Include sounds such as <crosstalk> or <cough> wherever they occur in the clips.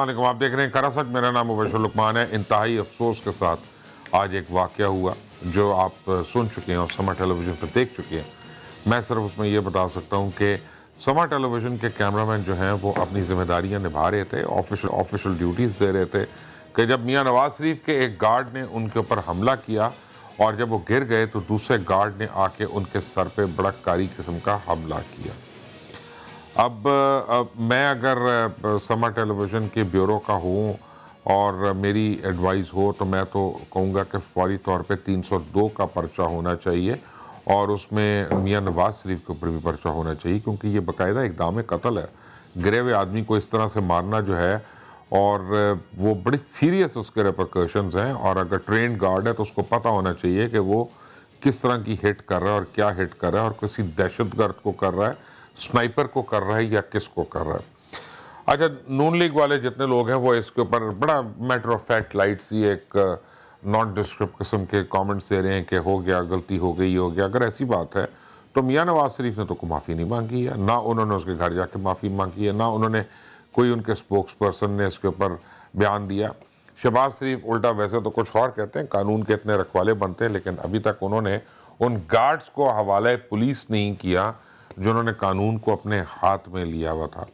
السلام علیکم آپ دیکھ رہے ہیں کراسٹ میرا نام مبشر لکمان ہے انتہائی افسوس کے ساتھ آج ایک واقعہ ہوا جو آپ سن چکے ہیں اور سما ٹیلی ویژن پر دیکھ چکے ہیں میں صرف اس میں یہ بتا سکتا ہوں کہ سما ٹیلی ویژن کے کیمرہ مین جو ہیں وہ اپنی ذمہ داریاں نبھا رہے تھے آفیشل آفیشل ڈیوٹیز دے رہے تھے کہ جب میاں نواز شریف کے ایک گارڈ نے ان کے اوپر حملہ کیا اور جب وہ گر گئے تو دوسرے گارڈ نے آ کے ان کے سر پہ بڑا کاری قسم کا حملہ کیا اب میں اگر سمر ٹیلی ویژن کے بیورو کا ہوں اور میری ایڈوائز ہو تو میں تو کہوں گا کہ فوری طور پہ تین سو دو کا پرچہ ہونا چاہیے اور اس میں میاں نواز شریف کے اوپر بھی پرچہ ہونا چاہیے کیونکہ یہ باقاعدہ اقدام قتل ہے گرے ہوئے آدمی کو اس طرح سے مارنا جو ہے اور وہ بڑی سیریس اس کے ریپرکشنز ہیں اور اگر ٹرینڈ گارڈ ہے تو اس کو پتہ ہونا چاہیے کہ وہ کس طرح کی ہٹ کر رہا ہے اور کیا ہٹ کر رہا ہے اور کسی دہشت گرد کو کر رہا ہے سنائپر کو کر رہا ہے یا کس کو کر رہا ہے اچھا نون لیگ والے جتنے لوگ ہیں وہ اس کے اوپر بڑا میٹر آف فیکٹ لائٹ سی ایک نان ڈسکرپٹ قسم کے کامنٹس دے رہے ہیں کہ ہو گیا غلطی ہو گئی ہو گیا اگر ایسی بات ہے تو میاں نواز شریف نے تو کوئی معافی نہیں مانگی ہے نہ انہوں نے اس کے گھر جا کے معافی مانگی ہے نہ انہوں نے کوئی ان کے اسپوکس پرسن نے اس کے اوپر بیان دیا شہباز شریف الٹا ویسے تو کچھ اور کہتے ہیں قانون کے اتنے رکھوالے بنتے ہیں لیکن ابھی تک انہوں نے ان گارڈز کو حوالے پولیس نہیں کیا جنہوں نے قانون کو اپنے ہاتھ میں لیا ہوا تھا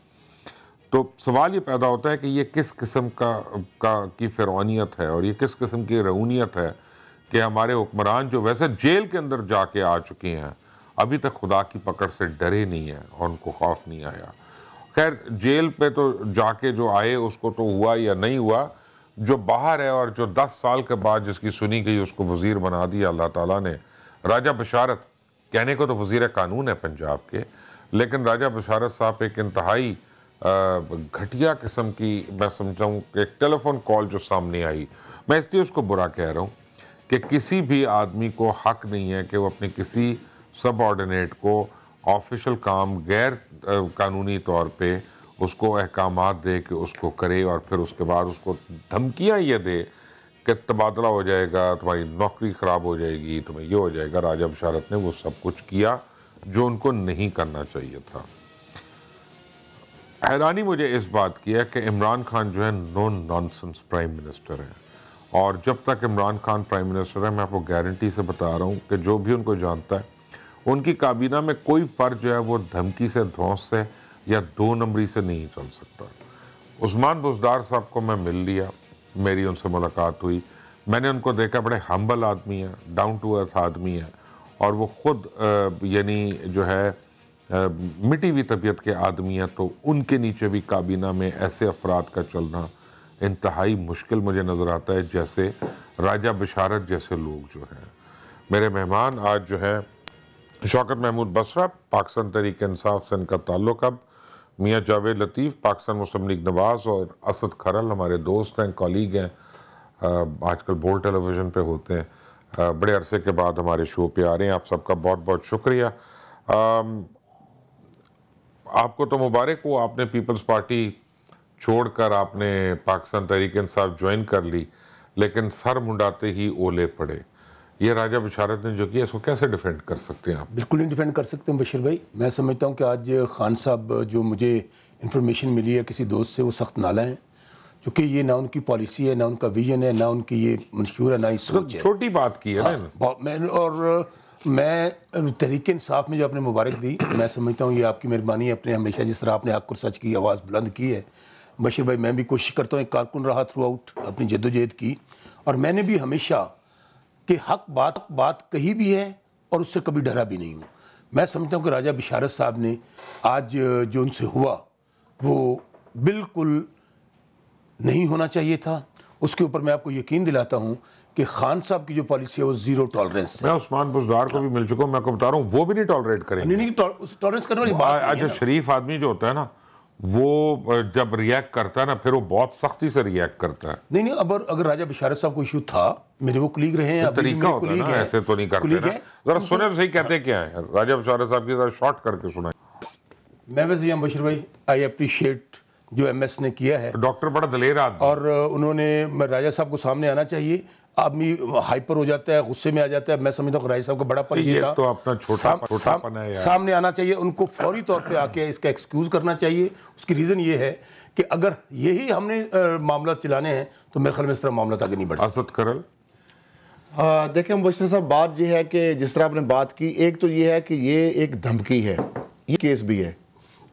تو سوال یہ پیدا ہوتا ہے کہ یہ کس قسم کا کا کی فیرونیت ہے اور یہ کس قسم کی رہونیت ہے کہ ہمارے حکمران جو ویسے جیل کے اندر جا کے آ چکے ہیں ابھی تک خدا کی پکڑ سے ڈرے نہیں ہیں اور ان کو خوف نہیں آیا خیر جیل پہ تو جا کے جو آئے اس کو تو ہوا یا نہیں ہوا جو باہر ہے اور جو دس سال کے بعد جس کی سنی گئی اس کو وزیر بنا دیا اللہ تعالیٰ نے راجہ بشارت یعنی کہنے کو تو وزیر قانون ہے پنجاب کے لیکن راجہ بشارت صاحب ایک انتہائی گھٹیا قسم کی میں سمجھا ہوں کہ ایک ٹیلی فون کال جو سامنے آئی میں اس لیے اس کو برا کہہ رہا ہوں کہ کسی بھی آدمی کو حق نہیں ہے کہ وہ اپنے کسی سب آرڈینیٹ کو آفیشل کام غیر قانونی طور پہ اس کو احکامات دے کہ اس کو کرے اور پھر اس کے بعد اس کو دھمکیاں یہ دے کہ تبادلہ ہو جائے گا تمہاری نوکری خراب ہو جائے گی تمہیں یہ ہو جائے گا راجہ بشارت نے وہ سب کچھ کیا جو ان کو نہیں کرنا چاہیے تھا حیرانی مجھے اس بات کی ہے کہ عمران خان جو ہے نو نانسنس پرائم منسٹر ہیں اور جب تک عمران خان پرائم منسٹر ہیں میں آپ کو گارنٹی سے بتا رہا ہوں کہ جو بھی ان کو جانتا ہے ان کی کابینہ میں کوئی فرض جو ہے وہ دھمکی سے دھونس سے یا دو نمبری سے نہیں چل سکتا عثمان بزدار صاحب کو میں مل لیا میری ان سے ملاقات ہوئی میں نے ان کو دیکھا بڑے ہمبل آدمی ہیں ڈاؤن ٹو ارتھ آدمی ہیں اور وہ خود یعنی جو ہے مٹی ہوئی طبیعت کے آدمی ہیں تو ان کے نیچے بھی کابینہ میں ایسے افراد کا چلنا انتہائی مشکل مجھے نظر آتا ہے جیسے راجہ بشارت جیسے لوگ جو ہیں میرے مہمان آج جو ہے شوکت محمود بشرا پاکستان تحریک انصاف سے ان کا تعلق اب میاں جاوید لطیف پاکستان مسلم لیگ نواز اور اسد کھرل ہمارے دوست ہیں کالیگ ہیں آج کل بول ٹیلی ویژن پہ ہوتے ہیں بڑے عرصے کے بعد ہمارے شو پہ آ رہے ہیں آپ سب کا بہت بہت شکریہ آپ کو تو مبارک ہو آپ نے پیپلز پارٹی چھوڑ کر آپ نے پاکستان تحریک انصاف جوائن کر لی لیکن سر منڈاتے ہی اولے پڑے یہ راجہ بشارت نے جو کیا اس کو کیسے ڈیفینڈ کر سکتے ہیں آپ بالکل نہیں ڈیفینڈ کر سکتے ہیں بشر بھائی میں سمجھتا ہوں کہ آج خان صاحب جو مجھے انفارمیشن ملی ہے کسی دوست سے وہ سخت نالا ہے چونکہ یہ نہ ان کی پالیسی ہے نہ ان کا ویژن ہے نہ ان کی یہ منشور ہے نہ ہی سوچ ہے چھوٹی بات کی ہے ہاں، میں اور میں تحریک انصاف میں جو آپ نے مبارک دی میں سمجھتا ہوں یہ آپ کی مہربانی ہے اپنے ہمیشہ جس طرح آپ نے حق اور سچ کی آواز بلند کی ہے بشر بھائی میں بھی کوشش کرتا ہوں ایک کارکن رہا تھرو آؤٹ اپنی جد و جہد کی اور میں نے بھی ہمیشہ کہ حق بات بات کہی بھی ہے اور اس سے کبھی ڈرا بھی نہیں ہوں میں سمجھتا ہوں کہ راجہ بشارت صاحب نے آج جو ان سے ہوا وہ بالکل نہیں ہونا چاہیے تھا اس کے اوپر میں آپ کو یقین دلاتا ہوں کہ خان صاحب کی جو پالیسی ہے وہ زیرو ٹالرنس ہے میں میں عثمان بزدار کو کو بھی مل چکا ہوں ہوں بتا رہا وہ بھی نہیں ٹالریٹ کریں نہیں نہیں ٹالرنس کرنے والی بات شریف آدمی جو ہوتا ہے نا وہ جب ریئیکٹ کرتا ہے نا پھر وہ بہت سختی سے ریئیکٹ کرتا ہے نہیں نہیں اب اگر راجہ بشارت صاحب کو ایشو تھا میرے وہ کلیگ رہے ہیں طریقہ ہوتا ہے نا ایسے تو نہیں کرتے نا ذرا سنے صحیح کہتے کیا ہیں راجہ بشارت صاحب کی ذرا شارٹ کر کے سنائیں میں ویسے ہم بشر بھائی آئی اپریشیٹ جو ایم ایس نے کیا ہے ڈاکٹر بڑا دلیر آدمی اور انہوں نے راجہ صاحب کو سامنے آنا چاہیے آدمی ہائپر ہو جاتا ہے غصے میں آ جاتا ہے میں سمجھتا ہوں راجہ صاحب بڑا اپنا چھوٹا سامنے آنا چاہیے ان کو فوری طور پہ آ کے اس کا ایکسکیوز کرنا چاہیے اس کی ریزن یہ ہے کہ اگر یہی ہم نے معاملات چلانے ہیں تو میرے خیال میں اس طرح معاملات آگے نہیں بڑھ اسد کرل دیکھیں صاحب بات یہ ہے کہ جس طرح آپ نے بات کی ایک تو یہ ہے کہ یہ ایک دھمکی ہے یہ کیس بھی ہے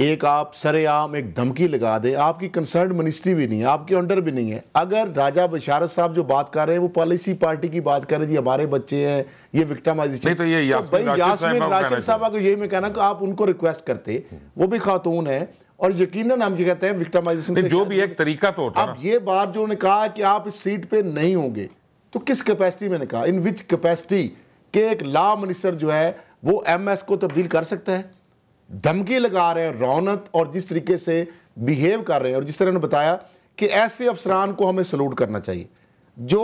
ایک آپ سر عام ایک دھمکی لگا دیں آپ کی کنسرنڈ منسٹری بھی نہیں ہے آپ کی انڈر بھی نہیں ہے اگر راجہ بشارت صاحب جو بات کر رہے ہیں وہ پالیسی پارٹی کی بات کر رہے ہیں جی ہمارے بچے ہیں یہ وکٹمائزیشن نہیں تو یہ یاسمین راشد صاحب اگر یہی میں کہنا کہ آپ ان کو ریکویسٹ کرتے وہ بھی خاتون ہیں اور یقیناً ہم یہ کہتے ہیں وکٹمائزیشن جو بھی ایک طریقہ تو اٹھا اب یہ بات جو نے کہا کہ آپ اس سیٹ پہ نہیں ہوں گے تو کس کیپیسٹی میں نے کہا ان وچ کیپیسٹی کہ ایک لا منسٹر جو ہے وہ ایم ایس کو تبدیل کر سکتا ہے دھمکی لگا رہے ہیں رونت اور جس طریقے سے بیہیو کر رہے ہیں اور جس طرح نے بتایا کہ ایسے افسران کو ہمیں سلوٹ کرنا چاہیے جو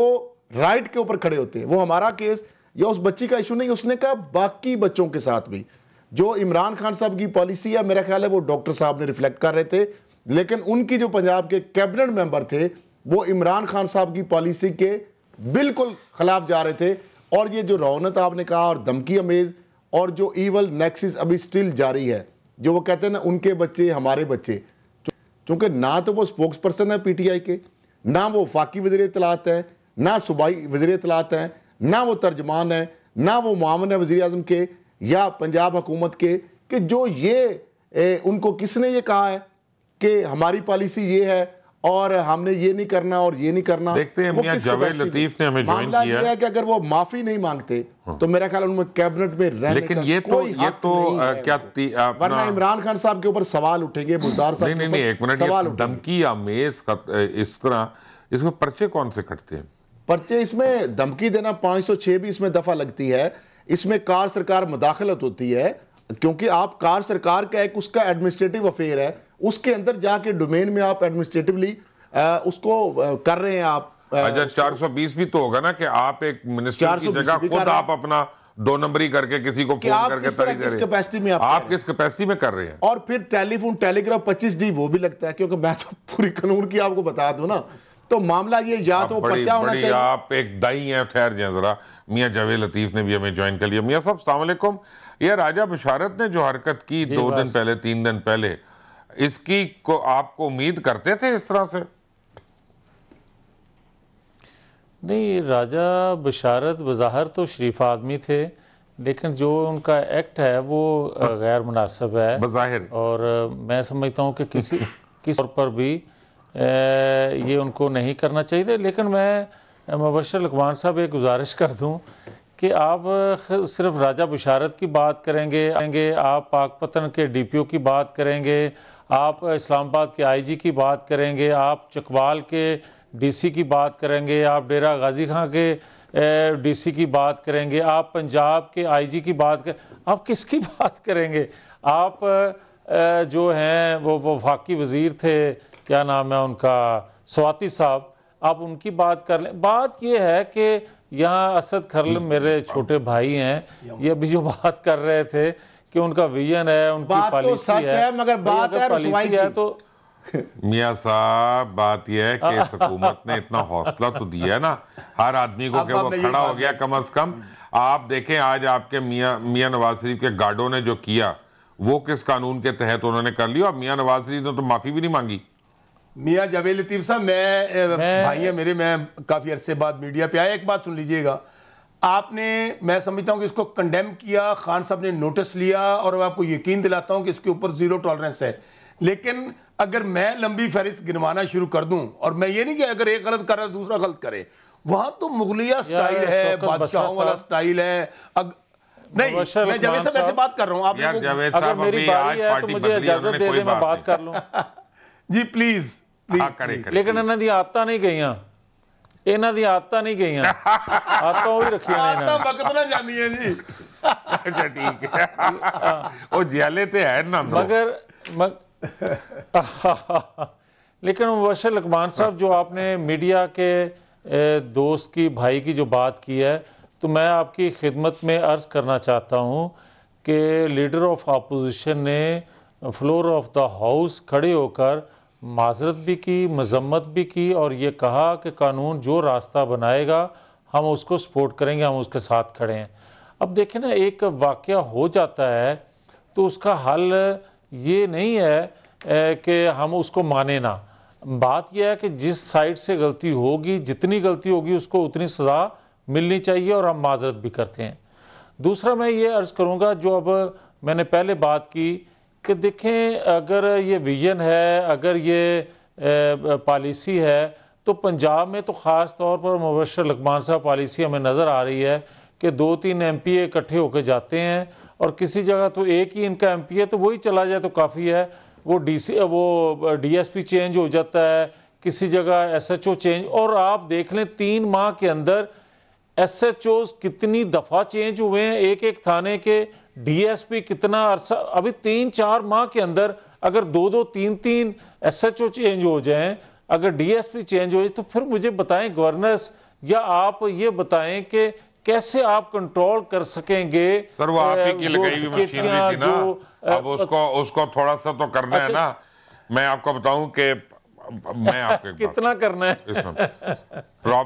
رائٹ کے اوپر کھڑے ہوتے ہیں وہ ہمارا کیس یا اس بچی کا ایشو نہیں اس نے کہا باقی بچوں کے ساتھ بھی جو عمران خان صاحب کی پالیسی ہے میرا خیال ہے وہ ڈاکٹر صاحب نے ریفلیکٹ کر رہے تھے لیکن ان کی جو پنجاب کے کیبنٹ ممبر تھے وہ عمران خان صاحب کی پالیسی کے بالکل خلاف جا رہے تھے اور یہ جو رونت آپ نے کہا اور دمکی امیز اور جو ایول نیکسز ابھی سٹل جاری ہے جو وہ کہتے ہیں نا ان کے بچے ہمارے بچے چونکہ نہ تو وہ سپوکس پرسن ہے پی ٹی آئی کے نہ وہ فاقی وزیر اطلاعات ہے نہ صوبائی وزیر اطلاعات ہیں نہ وہ ترجمان ہے نہ وہ معاون ہے وزیر اعظم کے یا پنجاب حکومت کے کہ جو یہ ان کو کس نے یہ کہا ہے کہ ہماری پالیسی یہ ہے اور ہم نے یہ نہیں کرنا اور یہ نہیں کرنا دیکھتے ہیں لطیف نے ہمیں جوائن یہ ہے کہ اگر وہ معافی نہیں مانگتے ہاں۔ تو میرا خیال ان میں کیبنٹ میں رہنے کا کوئی حق نہیں ہے یہ تو کیا ورنہ عمران خان صاحب کے اوپر سوال اٹھیں گے بزدار صاحب کے اوپر سوال اٹھیں گے نہیں نہیں ایک منٹ یہ دمکی آمیز اس طرح اس میں پرچے کون سے کٹتے ہیں پرچے اس میں دمکی دینا پانچ سو چھے بھی اس میں دفعہ لگتی ہے اس میں کار سرکار مداخلت ہوتی ہے کیونکہ آپ کار سرکار کا ایک اس کا ایڈمنسٹریٹیو افیر ہے اس کے اندر جا کے ڈومین میں آپ ایڈمنسٹریٹیو لی اس کو کر رہے ہیں آپ اچھا چار سو بیس بھی تو ہوگا نا کہ آپ ایک منسٹر کی جگہ خود آپ اپنا دو نمبری کر کے کسی کو فون کر کے تری کر رہے ہیں آپ کس کپیسٹی میں کر رہے ہیں اور پھر ٹیلی فون ٹیلی گراف پچیس ڈی وہ بھی لگتا ہے کیونکہ میں تو پوری قانون کی آپ کو بتا دوں نا تو معاملہ یہ یا تو پرچہ ہونا چاہیے آپ ایک دائی ہیں ٹھہر جائیں ذرا میاں جوی لطیف نے بھی ہمیں جوائن کر لیا میاں صاحب السلام علیکم یہ راجہ بشارت نے جو حرکت کی جی، دو دن پہلے تین دن پہلے اس کی آپ کو امید کرتے تھے اس طرح سے نہیں راجہ بشارت بظاہر تو شریف آدمی تھے لیکن جو ان کا ایکٹ ہے وہ غیر مناسب ہے بظاہر اور میں سمجھتا ہوں کہ کسی کس طور پر بھی یہ ان کو نہیں کرنا چاہیے لیکن میں مبشر لکمان صاحب ایک گزارش کر دوں کہ آپ صرف راجہ بشارت کی بات کریں گے گے آپ پاک پتن کے ڈی پی او کی بات کریں گے آپ اسلام آباد کے آئی جی کی بات کریں گے آپ چکوال کے ڈی سی کی بات کریں گے آپ غازی خان کے ڈی سی کی بات کریں گے آپ پنجاب کے آئی جی کی بات <laughs> کریں گے آپ جو ہیں وہ وفاقی وزیر تھے کیا نام ہے ان کا سواتی صاحب آپ ان کی بات کر لیں بات یہ ہے کہ یہاں اسد کھرلم جی، میرے جی، چھوٹے بھائی ہیں یہ بھی جو بات کر رہے تھے کہ ان کا ویژن ہے ان کی پالیسی ہے تو میاں صاحب بات یہ ہے کہ اس حکومت نے اتنا حوصلہ تو دیا ہے نا ہر آدمی کو کہ وہ کھڑا ہو گیا کم کم از آپ آپ دیکھیں آج کے کے میاں نواز شریف گارڈوں نے جو کیا وہ کس قانون کے تحت انہوں نے کر لیا اور میاں نواز شریف نے تو معافی بھی نہیں مانگی میاں جاوید لطیف صاحب میں بھائی میرے میں کافی عرصے بعد میڈیا پہ آیا ایک بات سن لیجئے گا آپ نے میں سمجھتا ہوں کہ اس کو کنڈیم کیا خان صاحب نے نوٹس لیا اور میں آپ کو یقین دلاتا ہوں کہ اس کے اوپر زیرو ٹالرنس ہے لیکن اگر میں لمبی فہرست گنوانا شروع کر دوں اور میں یہ نہیں کہ اگر ایک غلط غلط کر رہا دوسرا کرے وہاں تو مغلیہ سٹائل سٹائل ہے بادشاہوں والا ہے نہیں میں میں صاحب ایسے بات بات کر کر رہا ہوں اگر میری باری ہے تو مجھے اجازت دے لوں <laughs> جی پلیز ہاں، لیکن گئیں آتا نہیں گئیں آدت رکھیں ٹھیک ہے ہاں۔ وہ جیلے تو ہے نا لیکن لکمان صاحب جو آپ نے میڈیا کے دوست کی بھائی کی جو بات کی ہے تو میں آپ کی خدمت میں عرض کرنا چاہتا ہوں کہ لیڈر آف اپوزیشن نے فلور آف دا ہاؤس کھڑے ہو کر معذرت بھی کی مذمت بھی کی اور یہ کہا کہ قانون جو راستہ بنائے گا ہم اس کو سپورٹ کریں گے ہم اس کے ساتھ کھڑے ہیں اب دیکھیں نا ایک واقعہ ہو جاتا ہے تو اس کا حل یہ نہیں ہے کہ ہم اس کو مانے نہ بات یہ ہے کہ جس سائٹ سے غلطی ہوگی جتنی غلطی ہوگی اس کو اتنی سزا ملنی چاہیے اور ہم معذرت بھی کرتے ہیں دوسرا میں یہ عرض کروں گا جو اب میں نے پہلے بات کی کہ دیکھیں اگر یہ ویژن ہے اگر یہ پالیسی ہے تو پنجاب میں تو خاص طور پر مبشر لکمان صاحب پالیسی ہمیں نظر آ رہی ہے کہ دو تین ایم پی اے اکٹھے ہو کے جاتے ہیں اور کسی جگہ تو ایک ہی ان کا ایم پی ہے تو وہی چلا جائے تو کافی ہے وہ ڈی ایس پی چینج ہو جاتا ہے کسی جگہ ایس ایچ او چینج اور آپ دیکھ لیں تین ماہ کے اندر ایس ایچ کتنی دفعہ چینج ہوئے ہیں ایک ایک تھانے کے ڈی ایس پی کتنا عرصہ ابھی تین چار ماہ کے اندر اگر دو دو تین تین ایس ایچ او چینج ہو جائیں اگر ڈی ایس پی چینج ہو جائے تو پھر مجھے بتائیں گورنرس یا آپ یہ بتائیں کہ کیسے آپ کنٹرول کر سکیں گے سر وہ آپ ہی کی لگائی ہوئی مشینری تھی نا اب اس کو تھوڑا سا تو کرنا ہے اچھا، نا میں آپ کو بتاؤں کہ میں آپ کے کتنا کرنا ہے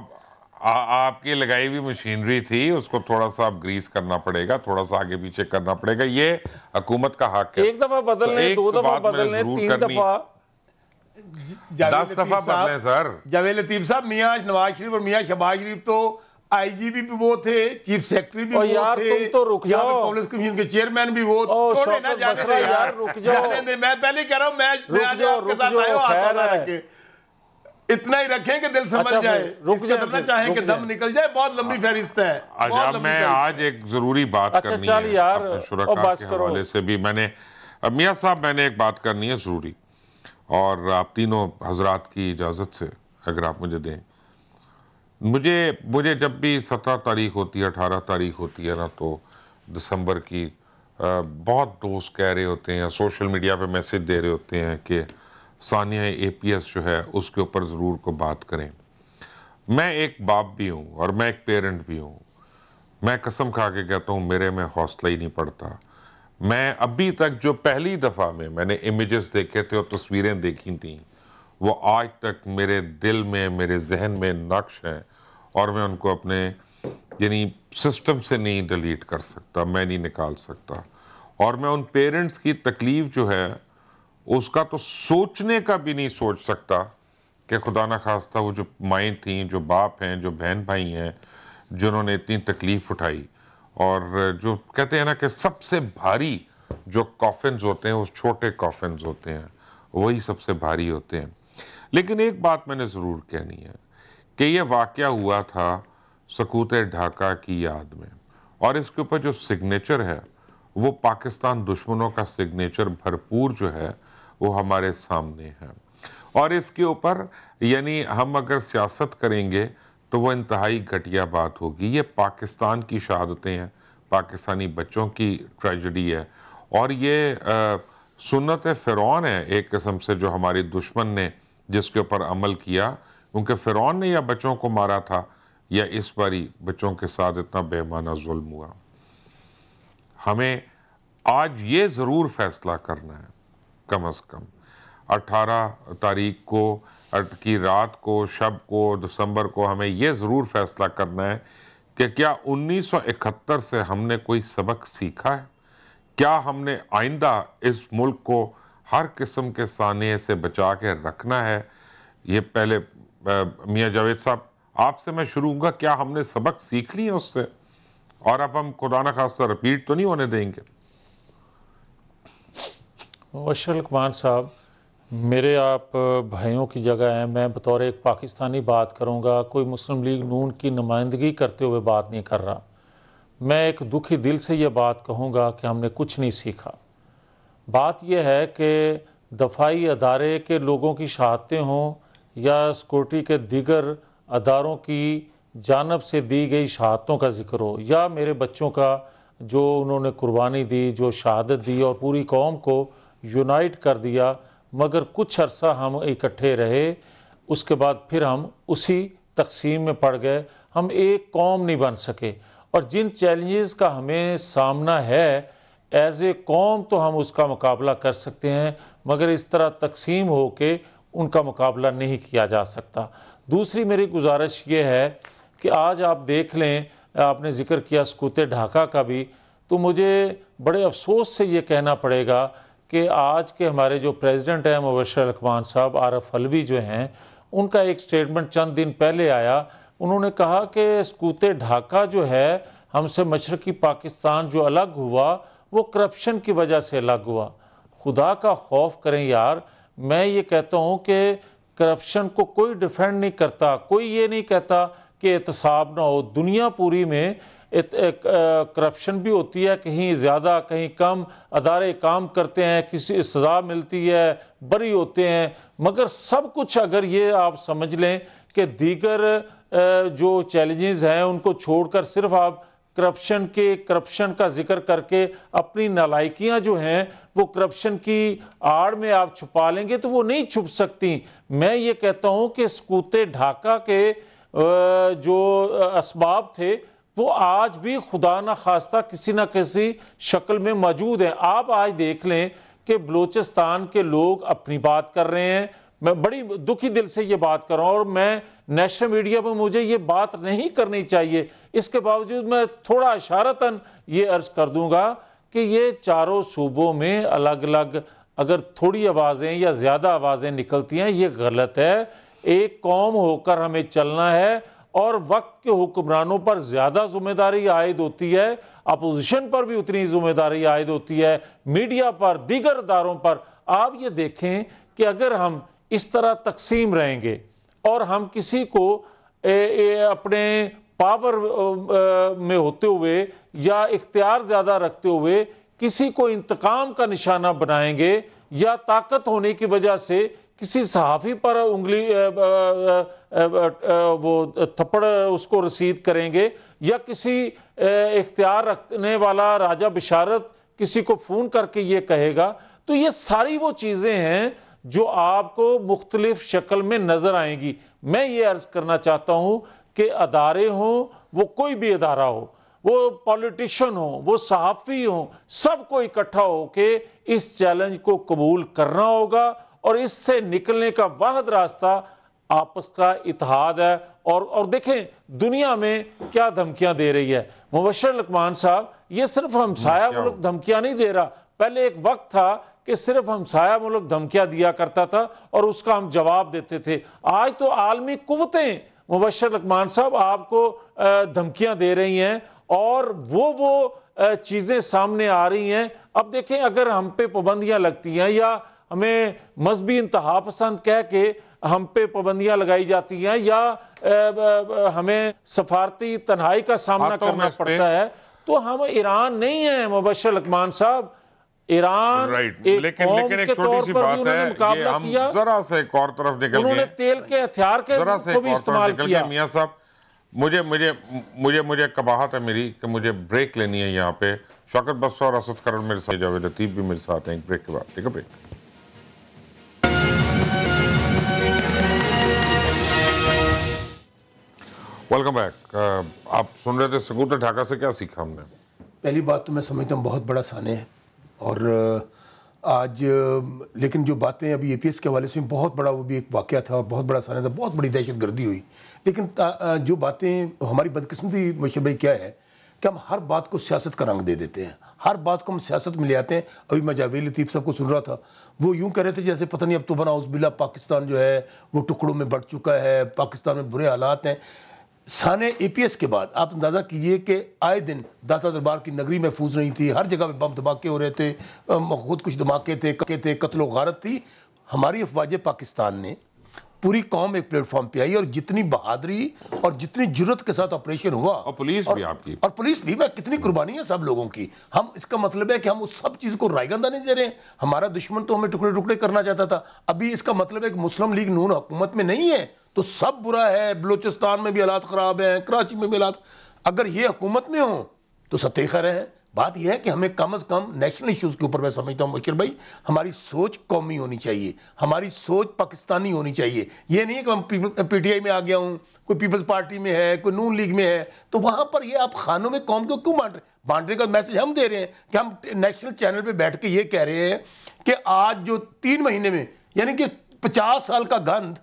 آپ کی لگائی ہوئی مشینری تھی اس کو تھوڑا سا آپ گریس کرنا پڑے گا تھوڑا سا آگے پیچھے کرنا پڑے گا یہ حکومت کا حق ہے ایک دفعہ بدل بدلنے دو دفعہ بدل بدلنے تین دفعہ دس دفعہ بدلیں سر جوے لطیب صاحب میاں نواز شریف اور میاں شباز شریف تو آئی جی بی بھی وہ تھے چیف سیکٹری بھی وہ تھے یار تم تو رک جاؤ یہاں پولیس کمیشن کے چیئرمین بھی وہ چھوڑے نہ جانے دے یار رک جاؤ جانے دے میں پہلے کہہ رہا ہوں میں رک آپ کے ساتھ آئے ہو آتا نہ رکھے اتنا ہی رکھیں کہ دل سمجھ اچھا جائے اس کے درنا چاہیں کہ دم نکل جائے بہت لمبی اچھا۔ فہرست ہے عجب میں آج ایک ضروری بات اچھا، کرنی ہے اپنے شرکہ کے حوالے سے بھی میں نے میاں صاحب میں نے ایک بات کرنی ہے ضروری اور آپ تینوں حضرات کی اجازت سے اگر آپ مجھے دیں مجھے مجھے جب بھی سترہ تاریخ ہوتی ہے اٹھارہ تاریخ ہوتی ہے نا تو دسمبر کی بہت دوست کہہ رہے ہوتے ہیں سوشل میڈیا پہ میسیج دے رہے ہوتے ہیں کہ ثانیہ اے پی ایس جو ہے اس کے اوپر ضرور کو بات کریں میں ایک باپ بھی ہوں اور میں ایک پیرنٹ بھی ہوں میں قسم کھا کے کہتا ہوں میرے میں حوصلہ ہی نہیں پڑتا میں ابھی تک جو پہلی دفعہ میں میں نے امیجز دیکھے تھے اور تصویریں دیکھی تھیں وہ آج تک میرے دل میں میرے ذہن میں نقش ہیں اور میں ان کو اپنے یعنی سسٹم سے نہیں ڈیلیٹ کر سکتا میں نہیں نکال سکتا اور میں ان پیرنٹس کی تکلیف جو ہے اس کا تو سوچنے کا بھی نہیں سوچ سکتا کہ خدا نخواستہ وہ جو مائیں تھیں جو باپ ہیں جو بہن بھائی ہیں جنہوں نے اتنی تکلیف اٹھائی اور جو کہتے ہیں نا کہ سب سے بھاری جو کافنز ہوتے ہیں وہ چھوٹے کافنز ہوتے ہیں وہی سب سے بھاری ہوتے ہیں لیکن ایک بات میں نے ضرور کہنی ہے کہ یہ واقعہ ہوا تھا سکوت ڈھاکہ کی یاد میں اور اس کے اوپر جو سگنیچر ہے وہ پاکستان دشمنوں کا سگنیچر بھرپور جو ہے وہ ہمارے سامنے ہے اور اس کے اوپر یعنی ہم اگر سیاست کریں گے تو وہ انتہائی گھٹیا بات ہوگی یہ پاکستان کی شہادتیں ہیں پاکستانی بچوں کی ٹریجڈی ہے اور یہ سنت فرعون ہے ایک قسم سے جو ہماری دشمن نے جس کے اوپر عمل کیا ان کے نے یا بچوں کو مارا تھا یا اس باری بچوں کے ساتھ اتنا بہمانہ ظلم ہوا ہمیں آج یہ ضرور فیصلہ کرنا ہے کم از کم اٹھارہ تاریخ کو کی رات کو شب کو دسمبر کو ہمیں یہ ضرور فیصلہ کرنا ہے کہ کیا انیس سو اکہتر سے ہم نے کوئی سبق سیکھا ہے کیا ہم نے آئندہ اس ملک کو ہر قسم کے سانحے سے بچا کے رکھنا ہے یہ پہلے میاں جاوید صاحب آپ سے میں شروع ہوں گا کیا ہم نے سبق سیکھ لی ہے اس سے اور اب ہم خدا تو خاص ہونے دیں گے وشرکمان صاحب میرے آپ بھائیوں کی جگہ ہیں میں بطور ایک پاکستانی بات کروں گا کوئی مسلم لیگ نون کی نمائندگی کرتے ہوئے بات نہیں کر رہا میں ایک دکھی دل سے یہ بات کہوں گا کہ ہم نے کچھ نہیں سیکھا بات یہ ہے کہ دفاعی ادارے کے لوگوں کی شہادتیں ہوں یا سکورٹی کے دیگر اداروں کی جانب سے دی گئی شہادتوں کا ذکر ہو یا میرے بچوں کا جو انہوں نے قربانی دی جو شہادت دی اور پوری قوم کو یونائٹ کر دیا مگر کچھ عرصہ ہم اکٹھے رہے اس کے بعد پھر ہم اسی تقسیم میں پڑ گئے ہم ایک قوم نہیں بن سکے اور جن چیلنجز کا ہمیں سامنا ہے ایز اے قوم تو ہم اس کا مقابلہ کر سکتے ہیں مگر اس طرح تقسیم ہو کے ان کا مقابلہ نہیں کیا جا سکتا دوسری میری گزارش یہ ہے کہ آج آپ دیکھ لیں آپ نے ذکر کیا سکوت ڈھاکہ کا بھی تو مجھے بڑے افسوس سے یہ کہنا پڑے گا کہ آج کے ہمارے جو پریزیڈنٹ ہیں مبشر مبشرکمان صاحب عارف حلوی جو ہیں ان کا ایک سٹیٹمنٹ چند دن پہلے آیا انہوں نے کہا کہ سکوت ڈھاکہ جو ہے ہم سے مشرقی پاکستان جو الگ ہوا وہ کرپشن کی وجہ سے الگ ہوا خدا کا خوف کریں یار میں یہ کہتا ہوں کہ کرپشن کو کوئی ڈیفینڈ نہیں کرتا کوئی یہ نہیں کہتا کہ اعتصاب نہ ہو دنیا پوری میں کرپشن بھی ہوتی ہے کہیں زیادہ کہیں کم ادارے کام کرتے ہیں کسی سزا ملتی ہے بری ہوتے ہیں مگر سب کچھ اگر یہ آپ سمجھ لیں کہ دیگر جو چیلنجز ہیں ان کو چھوڑ کر صرف آپ کرپشن کے کرپشن کا ذکر کر کے اپنی نالائکیاں جو ہیں وہ کرپشن کی آڑ میں آپ چھپا لیں گے تو وہ نہیں چھپ سکتی میں یہ کہتا ہوں کہ سکوتے ڈھاکہ کے جو اسباب تھے وہ آج بھی خدا خواستہ کسی نہ کسی شکل میں موجود ہیں آپ آج دیکھ لیں کہ بلوچستان کے لوگ اپنی بات کر رہے ہیں میں بڑی دکھی دل سے یہ بات کر رہا ہوں اور میں نیشنل میڈیا میں مجھے یہ بات نہیں کرنی چاہیے اس کے باوجود میں تھوڑا اشارتاً یہ عرض کر دوں گا کہ یہ چاروں صوبوں میں الگ الگ اگر تھوڑی آوازیں یا زیادہ آوازیں نکلتی ہیں یہ غلط ہے ایک قوم ہو کر ہمیں چلنا ہے اور وقت کے حکمرانوں پر زیادہ ذمہ داری عائد ہوتی ہے اپوزیشن پر بھی اتنی ذمہ داری عائد ہوتی ہے میڈیا پر دیگر اداروں پر آپ یہ دیکھیں کہ اگر ہم اس طرح تقسیم رہیں گے اور ہم کسی کو اپنے پاور میں ہوتے ہوئے یا اختیار زیادہ رکھتے ہوئے کسی کو انتقام کا نشانہ بنائیں گے یا طاقت ہونے کی وجہ سے کسی صحافی پر انگلی وہ تھپڑ اس کو رسید کریں گے یا کسی اختیار رکھنے والا راجہ بشارت کسی کو فون کر کے یہ کہے گا تو یہ ساری وہ چیزیں ہیں جو آپ کو مختلف شکل میں نظر آئیں گی میں یہ عرض کرنا چاہتا ہوں کہ ادارے ہوں وہ کوئی بھی ادارہ ہو وہ پولیٹیشن ہوں وہ صحافی ہوں سب کو اکٹھا ہو کے اس چیلنج کو قبول کرنا ہوگا اور اس سے نکلنے کا واحد راستہ آپس کا اتحاد ہے اور اور دیکھیں دنیا میں کیا دھمکیاں دے رہی ہے مبشر لکمان صاحب یہ صرف ہمسایہ ملک دھمکیاں نہیں دے رہا پہلے ایک وقت تھا کہ صرف ہم سایہ ملک دھمکیاں دیا کرتا تھا اور اس کا ہم جواب دیتے تھے آج تو عالمی قوتیں مبشر لکمان صاحب آپ کو دھمکیاں دے رہی ہیں اور وہ وہ چیزیں سامنے آ رہی ہیں اب دیکھیں اگر ہم پہ پابندیاں لگتی ہیں یا ہمیں مذہبی انتہا پسند کہہ کے ہم پہ پابندیاں لگائی جاتی ہیں یا ہمیں سفارتی تنہائی کا سامنا کرنا پڑتا ہے تو ہم ایران نہیں ہیں مبشر لکمان صاحب ایران ایک لیکن لیکن ایک چھوٹی سی بات ہے یہ ہم ذرا سے ایک اور طرف نکل گئے انہوں نے تیل کے اتھیار کے کو بھی استعمال کیا میاں صاحب مجھے مجھے مجھے مجھے کباہت ہے میری کہ مجھے بریک لینی ہے یہاں پہ شاکر بس اور اسد کرن میرے ساتھ جاوے لطیب بھی میرے ساتھ ہیں بریک کے بعد ٹھیک ہے بریک ویلکم بیک آپ سن رہے تھے سکوت ڈھاکہ سے کیا سیکھا ہم نے پہلی بات تو میں سمجھتا ہوں بہت بڑا سانے ہے اور آج لیکن جو باتیں ابھی اے پی ایس کے حوالے سے بہت بڑا وہ بھی ایک واقعہ تھا اور بہت بڑا سانحہ تھا بہت بڑی دہشت گردی ہوئی لیکن جو باتیں ہماری بدقسمتی بھائی کیا ہے کہ ہم ہر بات کو سیاست کا رنگ دے دیتے ہیں ہر بات کو ہم سیاست میں لے آتے ہیں ابھی میں جاوید لطیف صاحب کو سن رہا تھا وہ یوں کہہ رہے تھے جیسے پتہ نہیں اب تو بنا اس بلا پاکستان جو ہے وہ ٹکڑوں میں بڑھ چکا ہے پاکستان میں برے حالات ہیں سانے اے پی ایس کے بعد آپ اندازہ کیجئے کہ آئے دن داتا دربار کی نگری محفوظ نہیں تھی ہر جگہ میں بم دھماکے ہو رہے تھے خود کچھ دھماکے تھے تھے قتل و غارت تھی ہماری افواج پاکستان نے پوری قوم ایک پلیٹ فارم پہ آئی اور جتنی بہادری اور جتنی جرت کے ساتھ آپریشن ہوا اور پولیس اور پولیس بھی میں کتنی قربانی ہے سب لوگوں کی ہم اس کا مطلب ہے کہ ہم اس سب چیز کو رائے گندہ نہیں دے رہے ہیں ہمارا دشمن تو ہمیں ٹکڑے ٹکڑے کرنا چاہتا تھا ابھی اس کا مطلب ہے کہ مسلم لیگ نون حکومت میں نہیں ہے تو سب برا ہے بلوچستان میں بھی حالات خراب ہیں کراچی میں بھی حالات اگر یہ حکومت میں ہوں تو ستے خیر ہے بات یہ ہے کہ ہمیں کم از کم نیشنل ایشوز کے اوپر میں سمجھتا ہوں مشکل بھائی ہماری سوچ قومی ہونی چاہیے ہماری سوچ پاکستانی ہونی چاہیے یہ نہیں کہ میں پی ٹی آئی میں آ گیا ہوں کوئی پیپلز پارٹی میں ہے کوئی نون لیگ میں ہے تو وہاں پر یہ آپ خانوں میں قوم کو کیوں بانٹ بانڈر بانٹنے کا میسج ہم دے رہے ہیں کہ ہم نیشنل چینل پہ بیٹھ کے یہ کہہ رہے ہیں کہ آج جو تین مہینے میں یعنی کہ پچاس سال کا گند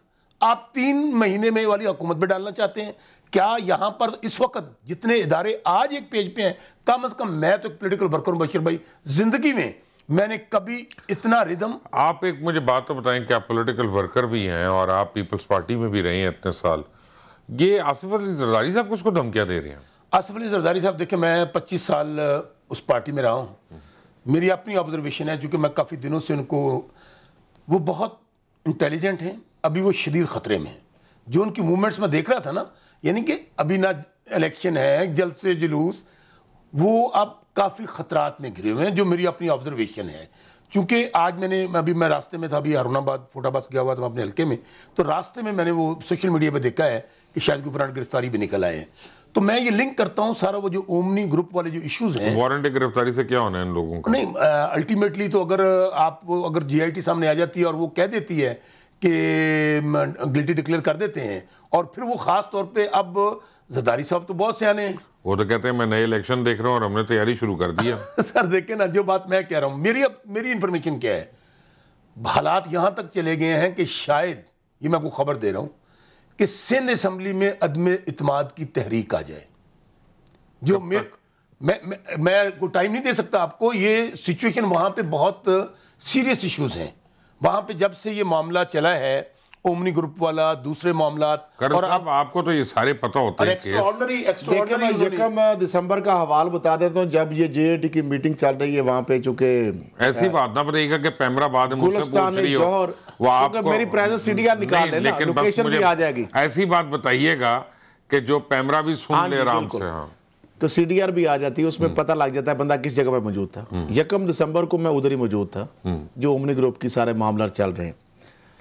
آپ تین مہینے میں والی حکومت پہ ڈالنا چاہتے ہیں کیا یہاں پر اس وقت جتنے ادارے آج ایک پیج پہ ہیں کم از کم میں تو پولیٹیکل ورکر ہوں بشیر بھائی زندگی میں میں نے کبھی اتنا ردم آپ ایک مجھے بات تو بتائیں کہ آپ پولیٹیکل ورکر بھی ہیں اور آپ پیپلز پارٹی میں بھی رہے ہیں اتنے سال یہ آصف علی زرداری صاحب کو دھمکیاں دے رہے ہیں آصف علی زرداری صاحب دیکھیں میں پچیس سال اس پارٹی میں رہا ہوں میری اپنی آبزرویشن ہے چونکہ میں کافی دنوں سے ان کو وہ بہت انٹیلیجنٹ ہیں ابھی وہ شدید خطرے میں ہیں جو ان کی موومنٹس میں دیکھ رہا تھا نا یعنی کہ ابھی نہ الیکشن ہے جلد سے جلوس وہ اب کافی خطرات میں گھرے ہوئے ہیں جو میری اپنی آبزرویشن ہے چونکہ آج میں نے میں ابھی راستے میں تھا ابھی ارون آباد فوٹا باس گیا ہوا تھا اپنے ہلکے میں تو راستے میں میں نے وہ سوشل میڈیا پہ دیکھا ہے کہ شاید کوئی فرانٹ گرفتاری بھی نکل آئے ہیں تو میں یہ لنک کرتا ہوں سارا وہ جو اومنی گروپ والے جو ایشوز ہیں وارنٹ گرفتاری سے کیا ہونا ہے ان لوگوں کا نہیں تو اگر آپ اگر جی آئی ٹی سامنے آ جاتی ہے اور وہ کہہ دیتی ہے کہ گلٹی ڈکلیئر کر دیتے ہیں اور پھر وہ خاص طور پہ اب زرداری صاحب تو بہت سے آنے ہیں وہ تو کہتے ہیں میں نئے الیکشن دیکھ رہا ہوں اور ہم نے تیاری شروع کر دی <laughs> سر دیکھیں نا جو بات میں کہہ رہا ہوں میری اب میری انفارمیشن کیا ہے حالات یہاں تک چلے گئے ہیں کہ شاید یہ میں آپ کو خبر دے رہا ہوں کہ سندھ اسمبلی میں عدم اعتماد کی تحریک آ جائے جو میں کو ٹائم نہیں دے سکتا آپ کو یہ سچویشن وہاں پہ بہت سیریس ایشوز ہیں وہاں پہ جب سے یہ معاملہ چلا ہے اومنی گروپ والا دوسرے معاملات اور صاحب آپ کو تو یہ سارے پتہ ہوتے ہیں دیکھیں میں یکم دسمبر کا حوال بتا دیتا ہوں جب یہ جے ایٹی کی میٹنگ چل رہی ہے وہاں پہ چونکہ ایسی بات نہ بنے گا کہ پیمرا باد مجھ سے پوچھ رہی ہو کیونکہ میری پریزنس سیڈی کا نکال لے لوکیشن بھی آ جائے گی ایسی بات بتائیے گا کہ جو پیمرا بھی سن ہاں لے جی، رام سے ہاں تو سی ڈی آر بھی آ جاتی ہے اس میں پتہ لگ جاتا ہے بندہ کس جگہ پہ موجود تھا یکم دسمبر کو میں ادھر ہی موجود تھا جو امنی گروپ کی سارے معاملات چل رہے ہیں